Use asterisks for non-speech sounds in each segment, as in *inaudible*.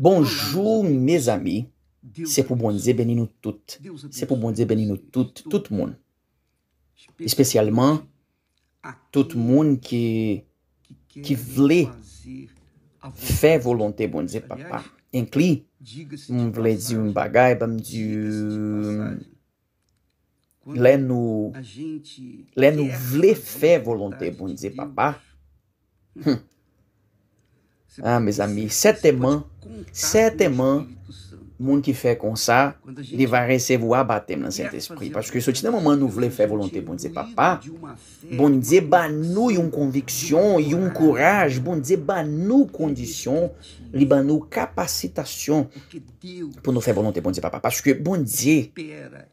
Bonjou, me zami, se pou bonze benin nou tout. Se pou bonze benin nou tout, tout moun. Espesyalman, tout moun ki vle fè volante bonze papa. Enkli, moun vle di un bagay, bambi di... Euh, Len nou vle fè volante bonze papa. Hmm. Ah, mes amy, sete man, sete man, moun ki fe kon sa, li va resevo a batem nan sent espri. Pasku sou ti nan moun man nou vle fe volonte, bon di se papa, bon di se ba nou yon konviksyon, yon kouraj, bon di se ba nou kondisyon, li ba nou kapasitasyon pou nou fe volonte, bon di se papa. Pasku bon di se,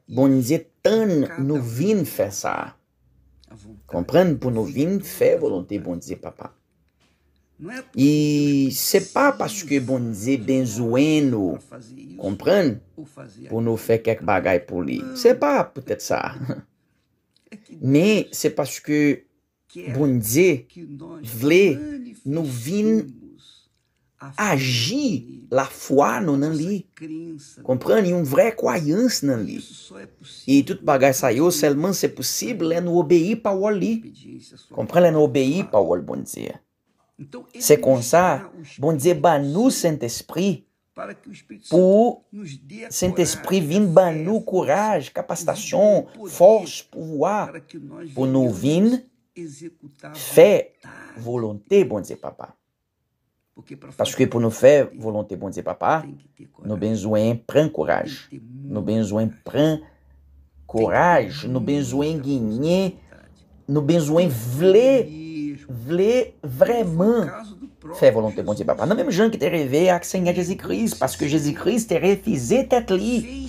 bon di se tan nou vin fe sa, kompren, pou nou vin fe volonte, bon di se papa. E se pa paske bondze ben zoen nou, komprende, pou nou fek kek bagay pou li. Se pa, pote sa. *laughs* Ne, se paske bondze vle nou vin aji la fwa nou nan li. Komprende, yon vre kwayans nan li. E tout bagay sayo, selman se posib le nou obeyi pa wol li. Komprende, le nou obeyi pa wol bondze ya. Então, se comme bom dizer banu Santo Espírito, Saint-Esprit pour Saint-Esprit vient bat força courage, capacitation, force, pouvoir, pour nous venir faire volonté, bon Dieu papa. Parce que pour nous faire volonté, bon Dieu papa, nous besoin prendre courage, nous besoin prendre courage, nous que gagner, nous besoin vouloir voulait vraiment faire volonté bon Dieu Papa. Non même Jean qui te rêvé à Seigneur Jésus-Christ, parce que Jésus-Christ était refusé d'être lui.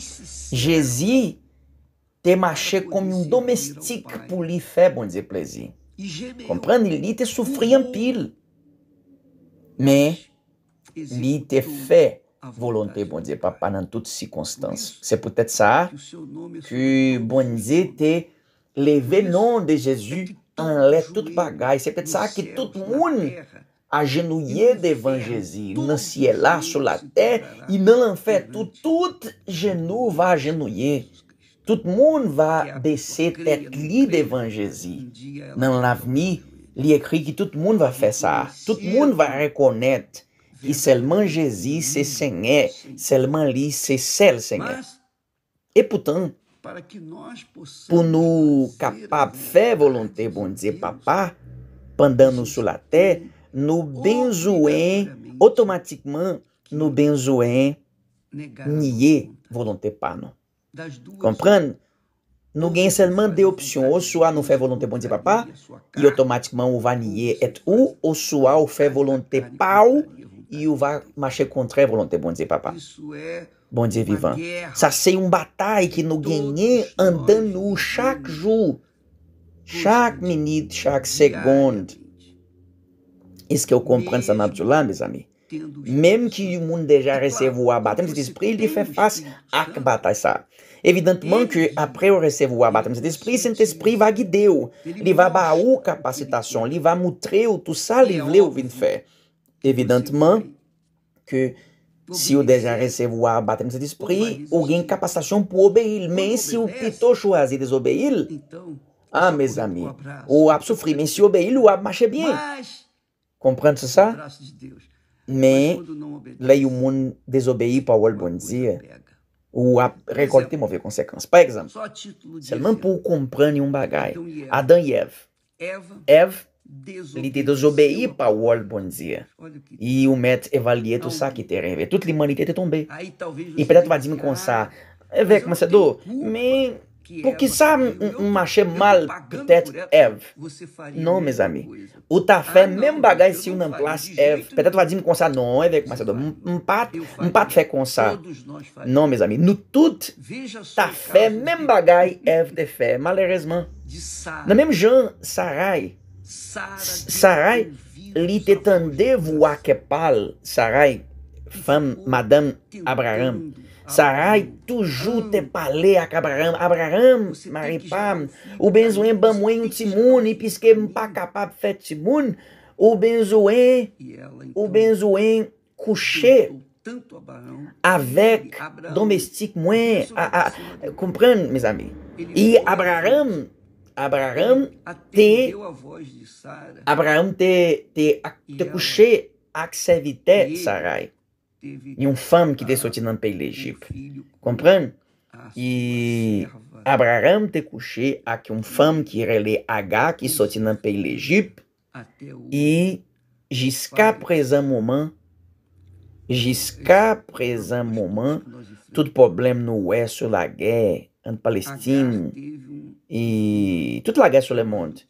Jésus t'a marché comme un domestique pour lui faire bon Dieu plaisir. Comprendre, il était souffert en pile. Mais, il était fait volonté, bon Dieu, papa, dans toutes circonstances. C'est peut-être ça que bon Dieu t'a levé nom de Jésus an let tout bagay, se pet sa ki tout moun ajenouye devan Jezi, nan siye la sou la tè, in nan l'an fè tout, tout jenou va ajenouye, tout moun va besè tèt li devan Jezi, nan l'avmi li ekri ki tout moun va fè sa, tout moun va rekonèt, i selman Jezi se sènyè, selman li se sel sènyè. E putan, pou nou kapap fè volante bondize papa pandan nou sou la tè, nou ben zoen, otomatikman, nou ben zoen nye volante pa nou. Kompran? Nou gen selman de opsyon, ou sou a nou fè volante bondize papa, i otomatikman ou va nye et ou, ou sou a ou fè volante pa ou, i ou va mache kontre volante bondize papa. Sou e, Bon diye vivan. Sa se yon batay ki nou genye an dan nou chak jou. Chak minit, chak sekond. Eske ou kompren sanab jolan, bezami. Mem ki yon moun deja resev ou a batem, se te espril li fe fasy ak batay sa. Evidentman ke apre ou resev ou a batem, se te espril, se te espril va gide ou. Li va ba ou kapasitasyon. Li va moutre ou tout sa li vle ou vin fe. Evidentman ke... Si ou deja resevo a batem se dispri, ou gen kapastasyon pou obeil. Men, si ou pitocho azi desobeil, a, mes ami, ou ap soufri. Men, si obeil, ou ap mache bien. Komprende se sa? Men, le yon moun desobeil pou a wol bonzi, ou ap rekolte mouve konsekans. Par exemple, selman pou komprende yon bagay, Adan yev. Ev? li te do zobe i pa world bon zia i ou met evaliet ah ah, non, ou sa ki tere tout li man li te te tombe e petat wadzim kon sa e vek masado men pou ki sa mache mal petat ev non mes ami ou ta fe men bagay si ou nan plas ev petat wadzim kon sa non e vek masado m pat fe kon sa non mes ami nou tout ta fe men bagay ev de fe malerezman nan men jan saray Saray li te tande vwa kepal Saray fam Madame Abraham Saray toujou te pale ak Abraham Abraham, maripam Ou benzoen ban mwen ti moun I piske m pa kapab fet ti moun Ou benzoen Ou benzoen kouche Awek domestik mwen Kompren, mizami I Abraham Abraham te kouche ak se vitet saray. Yon fam ki te soti nan pey lejip. Kompran? Y abraham te kouche ak yon fam ki rele aga ki soti nan pey lejip. Y jiska prezant mouman, jiska prezant mouman, tout problem nou wè sou la gèy. palestin et toute la guerre sur le monde.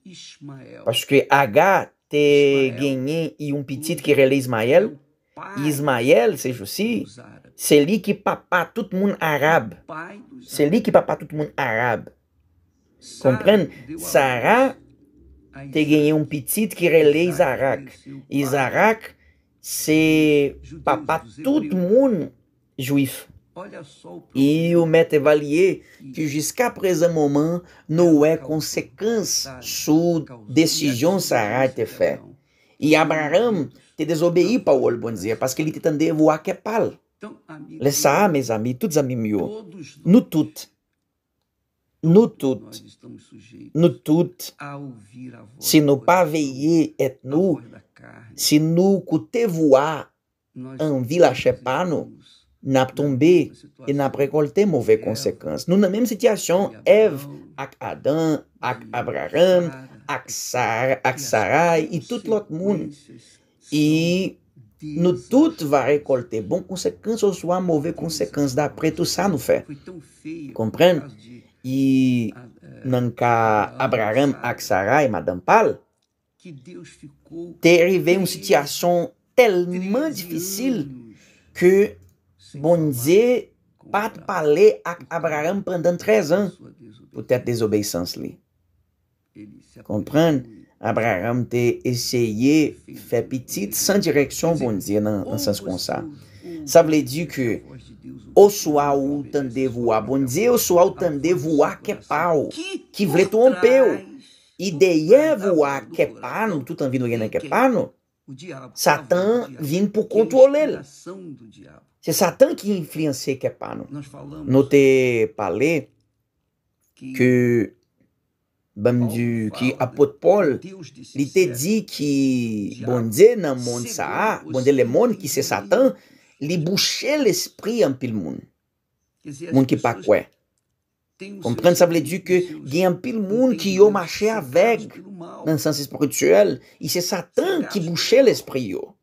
Parce que Agar te gagné et un petit qui relait Ismaël. Ismaël, c'est aussi, c'est lui qui papa tout le monde arabe. C'est lui qui papa tout le monde arabe. Comprendre? Sarah te gagné un petit qui relait Isaac. Isaac, c'est papa tout le monde juif. E o Maître Valier que jusqu'à présent moment é consequência sous décision Sarah te fez E Abraham te desobéi então, para o olho bom dizer, parce ele te tende que pal. Le ça, mes amis, tous amis mio, nous toutes, nous toutes, nous se nous pas veiller et nous, se nous coute voar en vila chepano, n'a tombé et n'a récolté mauvaise conséquence. Nous dans la même situation, eve avec Adam, avec Abraham, avec Sarah, et tout l'autre monde. Et nous tous va récolter bonnes conséquences ou soit mauvaises conséquences d'après tout ça nous fait. Comprendre? Et dans euh, Abraham avec et Madame tu es arrivé une situation tellement difficile que Bondye pat pale ak Abraham pandan trez an. Po tete dezobeysans li. Konpren, Abraham te esyeye fe pitit san direksyon bondye nan sans kon sa. Sa ble di ke oswa ou tande voua bondye, oswa ou tande voua kepa ou. Ki vle tou anpe ou. I deye voua kepa nou, toutan vin nou genen kepa nou, satan vin pou kontwolel. Se satan ki infliansye ke pa nou? Nou te pale ki apotpol li te di ki bonde nan moun sa a bonde le moun ki se satan li bouchè l'esprit an pil moun. Moun ki pa kwe. Komprende sa vle di ke gen an pil moun ki yo machè avek nan sens espirituel li se satan ki bouchè l'esprit yo.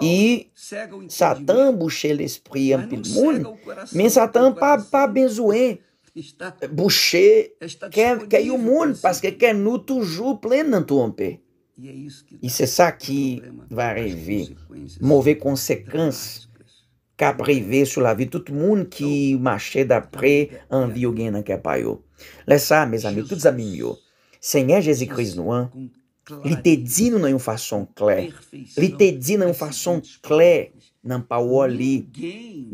e Satan boucher l'esprit en pile moun, mais Satan pas pas besoin boucher que le monde parce que quer nous toujours plein tromper. E se sa ki va revi, mouve konsekans ka preve sou la vi tout moun ki mache dapre anvi yo gen nan kapay yo. Le sa, mes ami, tout zami yo, Senyen Jezi Kriz nou an, Li te di nou nan yon fason kler. Li te di nan yon fason kler nan pa wali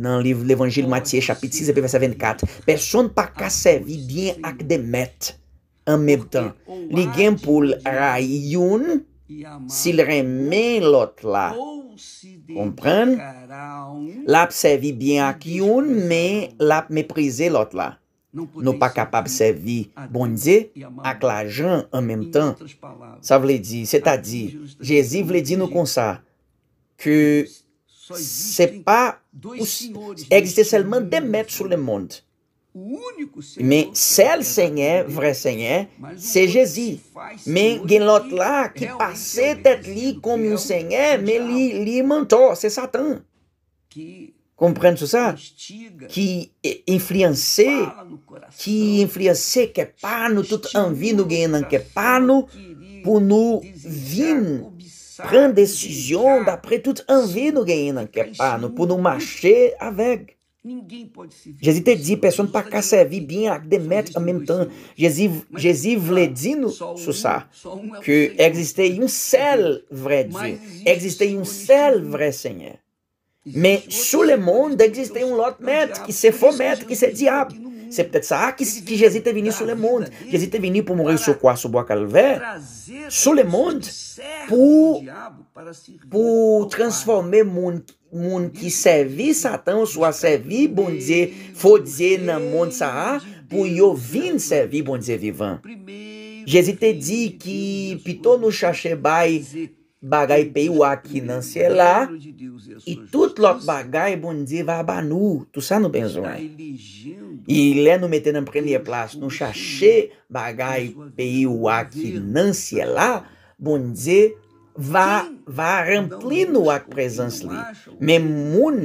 nan liv l'Evangil Matye chapit 6 epifese 24. Person pa kasevi ah, bin ak demet an mebden. Li gen pou ray yon sil remen lot la. Komprende? Lap sevi bin ak yon men lap meprize lot la. Nous pas capable de servir bon Dieu avec l'argent en même temps. Ça veut dire, c'est-à-dire, Jésus voulait que c'est pas, existe seulement des maîtres sur le monde. Men sel senyen, vre senyen, se Jezi. Men gen lot la ki pase tet li kom yon senyen, men li, li mentor, se Satan. Comprendre isso, ça, qui influencer, qui influencer que é pano, tudo envie ganhando, que é pano, pour nous vivre, prendre décision d'après para envie nous gagnons, que é pano, pour nous marcher avec. Jésus te dit, personne pas qu'à servir para avec des maîtres en même temps. Jésus, é Jésus voulait dire nous sur ça, é que existait um céu vrai Dieu, um céu seul senhor. Mais sous le monde existe um é lot maître, é que se for maître, que se é diabo. Você pode pensar ah, que, que Jesus teve vindo sur le monde. Jesus teve vindo para morrer sobre o bois calvé, sur le monde, para transformar o mundo moun ki servi Satan ou a servi bon Dieu, faut dizer na monde ça pour yo vin servir bon Dieu vivant. Jesus te dit que pitou no chaché bai bagay peyi wak kinansye la, e tout lok bagay, bondi va ba nou, tou sa nou ben zon. E lè nou metè nan premye plas, nou chache bagay peyi wak kinansye la, bondi va rampli nou wak prezans li. Men moun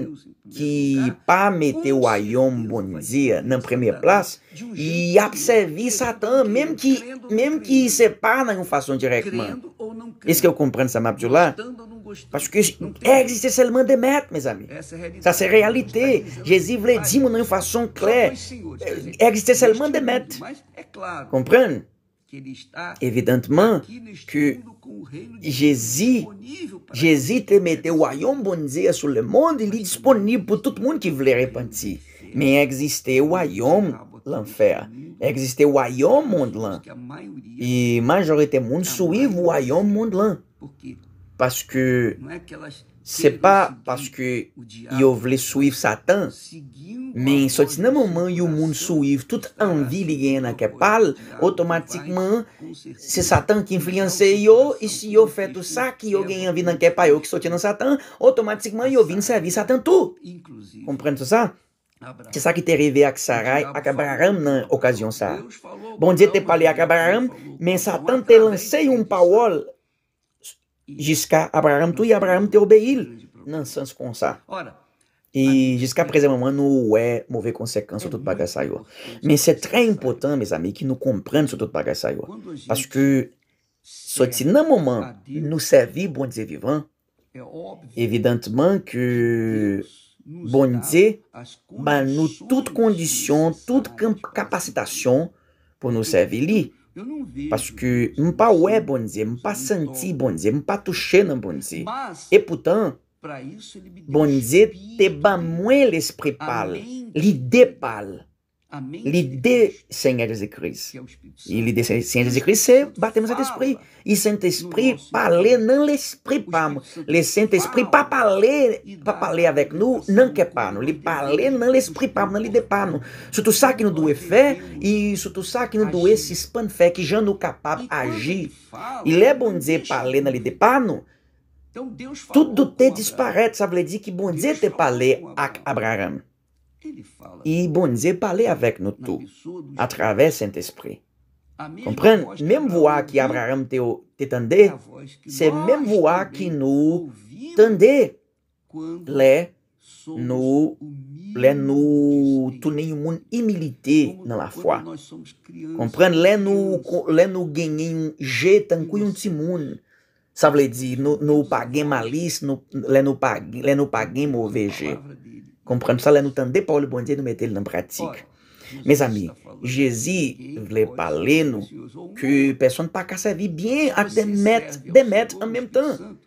ki pa metè wayon bondi nan premye plas, e apsevi satan, menm ki se pa nan yon fason direkman. Est-ce que vous comprenez ça, Mabdullah? Parce que existe seulement des maîtres, mes amis. Ça, c'est réalité. Jésus voulait dire de façon claire. Il Existe seulement des maîtres. comprenez Évidemment que Jésus, Jésus te mettait au royaume bon Dieu sur le monde, il est disponible pour tout le monde qui voulait repentir. Mais il existait le royaume l'enfer. Existe o Hayom Mondlan. Et majoritairement, tá suivent o Hayom Mondlan. Parce que é c'est pas parce que eu voulaient suivre Satan, mais sorti dans moment où o mundo suivre toute envie li gagne dans qu'elle parle, c'est Satan qui influence eu e se eu fait tout ça qui yo gagne envie dans qu'elle eu que só dans Satan, automaticamente eu vim servir Satan tout. Comprendre ça? Se sa ki te rive ak Saray, ak Abraham nan okasyon sa. Bon dje te pale ak Abraham, men satan te lansen yon pawol jiska Abraham tou yi Abraham te obe il nan sans kon sa. E jiska prezè maman nou we mouve konsekans sou tout bagay sa yo. Men se tre impotant, mes ami, ki nou komprende sou tout bagay sa yo. Paske sou ti nan maman nou sevi bon dje vivan, evidentman ke... Bonze ban nou tout kondisyon, tout kapasitasyon pou nou seveli. Paske mpa we bonze, mpa senti bonze, mpa touche nan bonze. E poutan, bonze te ban mwen l'espre pal, li depal. l'idée, Seigneur Jesus Cristo. É e l'idée, Seigneur Jésus-Christ, Cristo, bater batemos Santo Espírito E Saint-Esprit, parler, não l'esprit, pas lhes Santo Espírito para parler, para ler avec nous, é não que pano, é Lhe parler, não lhes pas não lhe pano. Se tu sabe que não doer fé, e se tu sabe que não doer se expande fé, que já não de agir. E lhe é bom dizer, ler, não lhe depano. Tudo te disparate, ça veut dire que bom dizer te parler a Abraão? I bon, ze pale avek nou tou. Atraves sent espri. Kompren, menm vo a ki abraram te tande, se menm vo a ki nou tande, le nou tounen yon moun imilite nan la fwa. Kompren, le nou genyen yon je tankuyon ti moun. Sa vle di, nou pagyen malis, le nou pagyen mou veje. Kompren, bon sa la nou tende pa ou al bondye nou metel nan pratik. Mez ami, je zi vle pale nou ke person pa kasevi byen ak demet, demet an menm tan.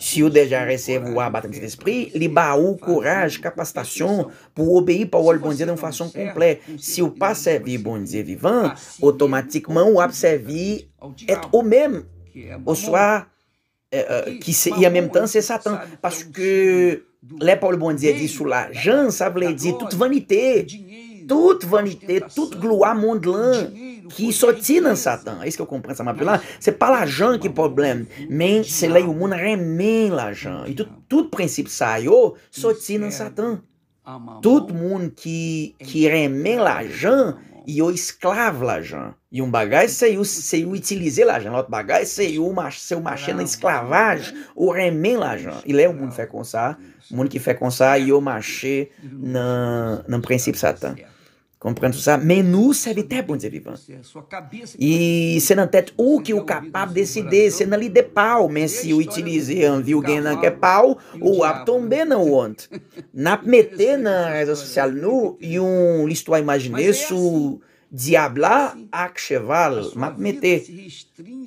Si ou deja resev ou a batansi despri, li ba ou kouraj, kapastasyon pou obeyi pa ou al bondye nan fason komple. Si ou pa sevi bondye vivan, otomatikman ou ap sevi et ou menm. Ou swa ki se y an menm tan, se satan. Paske... Le Paul Bonzé disse lá, Jean Savlet dit, toute vanité, é toute é vanité, toute gloire mondelin, que sortit dans Satan. É isso que eu compreendo essa m'appelle lá. C'est pas Jean que problema? problème, mais c'est o mundo remém monde Jean. E tudo tout, tout principe ça, yo, sortit dans Satan. Todo mundo que, é qui, la Jean e o esclave l'argent. E um bagaço se eu utiliser l'argent. L'autre outro bagaço eu o seu machê na esclavagem o remen l'argent. E é o mundo faz com ça, o mundo que faz com e o machê no princípio satã. Compreendeu? Menu serve até bom dizer E sendo até o que o capaz decidir, sendo ali de pau, mas se o utilize viu alguém não quer pau, ou a também não want. Na meter na rede social nu e um listo é assim. é assim. a imaginar isso diabla cheval, na meter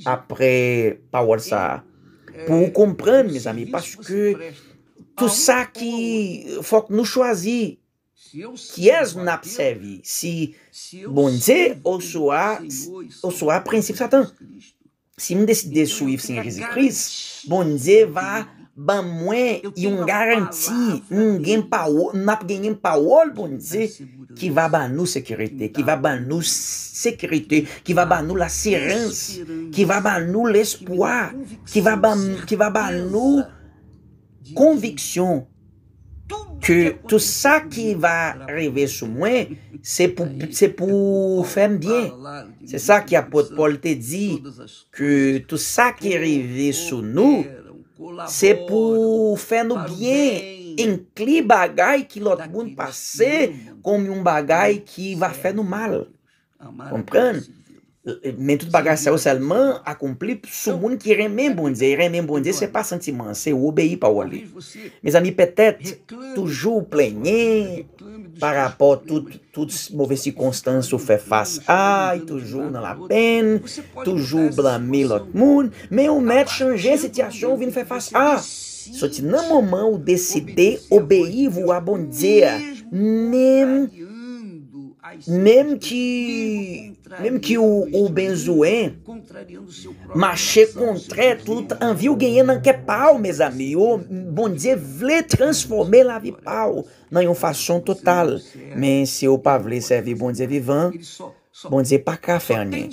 après power ça. É, Pour comprendre, mes amis, parce que tout ça qui faut que nous choisir Kye j nou ap sevi si bondze ou sou a prinsip satan? Si mou deside sou if sin rezi kriz, bondze va ban mwen yon garanti nou ap genyen pa wol bondze ki va ban nou sekirete, ki va ban nou sekirete, ki va ban nou la sirense, ki va ban nou l'espoi, ki va ban nou konviksyon. Kè tou sa ki va revè sou mwen, se pou fèm djen. Se sa ki apotpol te di, kè tou sa ki revè sou nou, se pou fèm nou djen. Enkli bagay ki lot moun pase, kom yon bagay ki va fèm nou mal. Komprèn? Men tout bagaj sa ou salman akompli sou moun ki remen bondze. Remen bondze se pa santiman, se ou obayi pa ou ali. Men zami petet, toujou plenye para po tout mouvesi konstans ou fefas a, toujou nan la pen, toujou blamil ot moun, men ou met chanje se ti asyon ou vin fefas a. Soti nan mouman ou deside obayi vou abondze, nem... mesmo que mesmo que o, o Benzoé marché contraire tudo envie ganhando que é pau, meus amigos. Bom dia, vle transformer la vi pau não é uma façon total. Mas se o pavlé servir bom dia vivan, bom dia para café, né?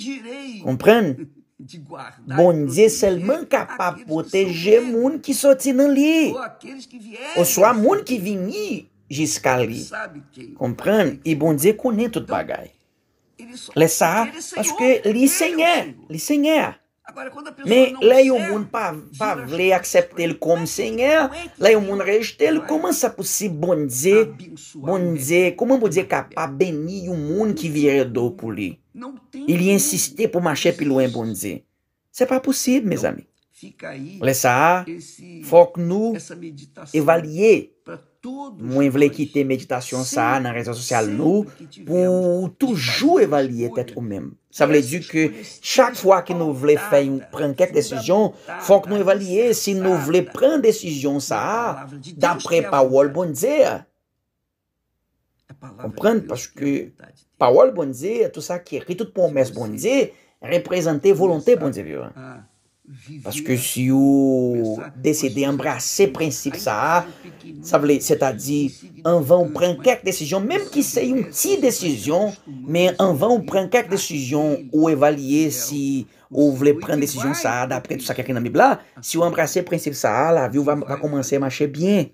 Compreende? Bom dia, seulement capable proteger monde que sorti ali. Ou só a monde que vinha jiska li. Komprende? E bondze kone tout bagay. Le sa, aske li senye. Li senye. Men, non le yon moun pa vle aksepte li kom senye, le yon moun rejte li, koman sa pwosi bondze, bondze, koman bondze ka pa beni yon moun ki vire do pou li. Il yon insisti pou mache pilouen bondze. Se pa pwosi, mez ami. Le sa, fok nou, evalye, e, Mwen vle kite meditasyon sa nan rezon sosyal nou pou toujou evalye tet ou menm. Sa vle di ke chak fwa ki nou vle pren ket desisyon, fwa ki nou evalye si nou vle pren desisyon sa dapre Pawol Bondze. Komprende? Paske Pawol Bondze, tout sa ki ritout pou Omes Bondze, reprezenté volonté Bondzevyo. Parce que si vous décidez d'embrasser principe ça, ça c'est-à-dire, en vain on prend quelques décisions, même si c'est une petite décision, mais en vain on prend quelques décisions ou évaluer si vous voulez prendre décision ça d'après tout ça qui est dans la Bible si vous embrassez principe ça, la vie va, commencer à marcher bien.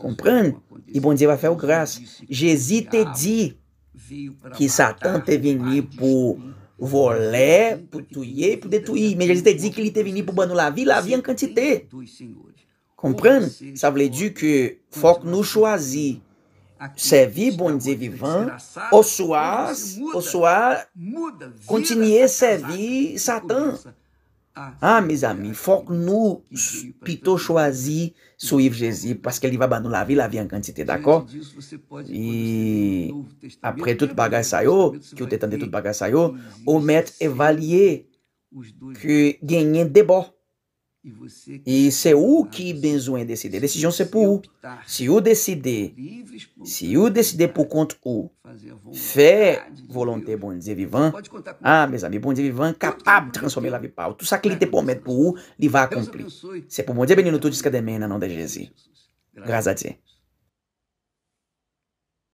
Comprendre? Et bon Dieu va faire grâce. Jésus t'a dit que Satan est venu pour voler, pour tuer, pour détruire. Mais Jésus te dit qu'il était venu pour nous la vie, la vie en quantité. Comprends? Ça voulait dire que faut que nous choisir servir bon Dieu vivant, ou soit, ou soit, continuer à servir Satan. Ha, miz ami, fòk nou pito chwazi sou Yiv Jezi, paske li va banou la vi, la vi an kantite, d'akò? I apre tout bagay sayo, ki ou te tande tout bagay sayo, ou met evalye ki genyen debò. E é se o que Benzoen decidir, decisão se por U. Se o decidir, se o decidir por conta o, fé, volonté, bom dizer, vivant, ah, meus amigos, bom dizer, vivant, capaz de transformar la vie pau. Tu sabe que ele tem promete por U, ele vai cumprir. Se por é bom dizer, menino, tu diz que é de mena, não de Jesus. Graças a Deus.